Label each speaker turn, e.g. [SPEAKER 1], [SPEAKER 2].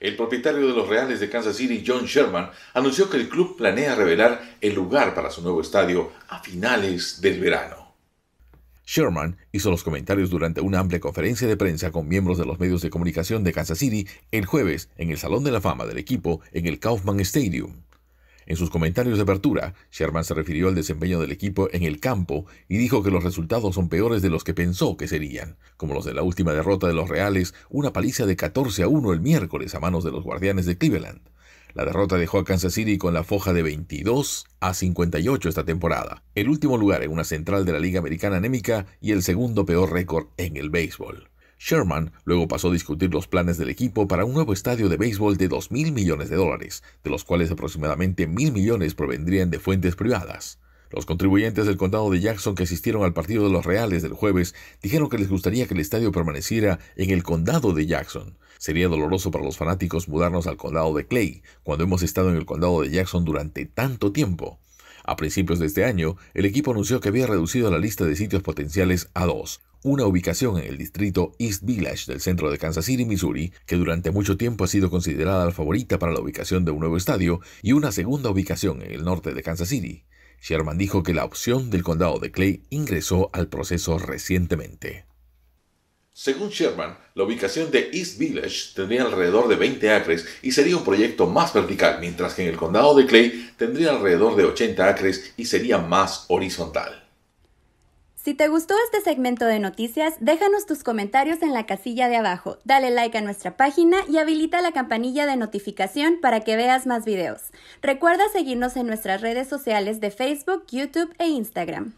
[SPEAKER 1] El propietario de los Reales de Kansas City, John Sherman, anunció que el club planea revelar el lugar para su nuevo estadio a finales del verano. Sherman hizo los comentarios durante una amplia conferencia de prensa con miembros de los medios de comunicación de Kansas City el jueves en el Salón de la Fama del equipo en el Kaufman Stadium. En sus comentarios de apertura, Sherman se refirió al desempeño del equipo en el campo y dijo que los resultados son peores de los que pensó que serían, como los de la última derrota de los Reales, una paliza de 14 a 1 el miércoles a manos de los Guardianes de Cleveland. La derrota dejó a Kansas City con la foja de 22 a 58 esta temporada, el último lugar en una central de la Liga Americana Anémica y el segundo peor récord en el béisbol. Sherman luego pasó a discutir los planes del equipo para un nuevo estadio de béisbol de 2.000 millones de dólares, de los cuales aproximadamente 1.000 millones provendrían de fuentes privadas. Los contribuyentes del condado de Jackson que asistieron al partido de los Reales del jueves dijeron que les gustaría que el estadio permaneciera en el condado de Jackson. Sería doloroso para los fanáticos mudarnos al condado de Clay, cuando hemos estado en el condado de Jackson durante tanto tiempo. A principios de este año, el equipo anunció que había reducido la lista de sitios potenciales a dos, una ubicación en el distrito East Village del centro de Kansas City, Missouri, que durante mucho tiempo ha sido considerada la favorita para la ubicación de un nuevo estadio, y una segunda ubicación en el norte de Kansas City. Sherman dijo que la opción del condado de Clay ingresó al proceso recientemente. Según Sherman, la ubicación de East Village tendría alrededor de 20 acres y sería un proyecto más vertical, mientras que en el condado de Clay tendría alrededor de 80 acres y sería más horizontal.
[SPEAKER 2] Si te gustó este segmento de noticias, déjanos tus comentarios en la casilla de abajo, dale like a nuestra página y habilita la campanilla de notificación para que veas más videos. Recuerda seguirnos en nuestras redes sociales de Facebook, YouTube e Instagram.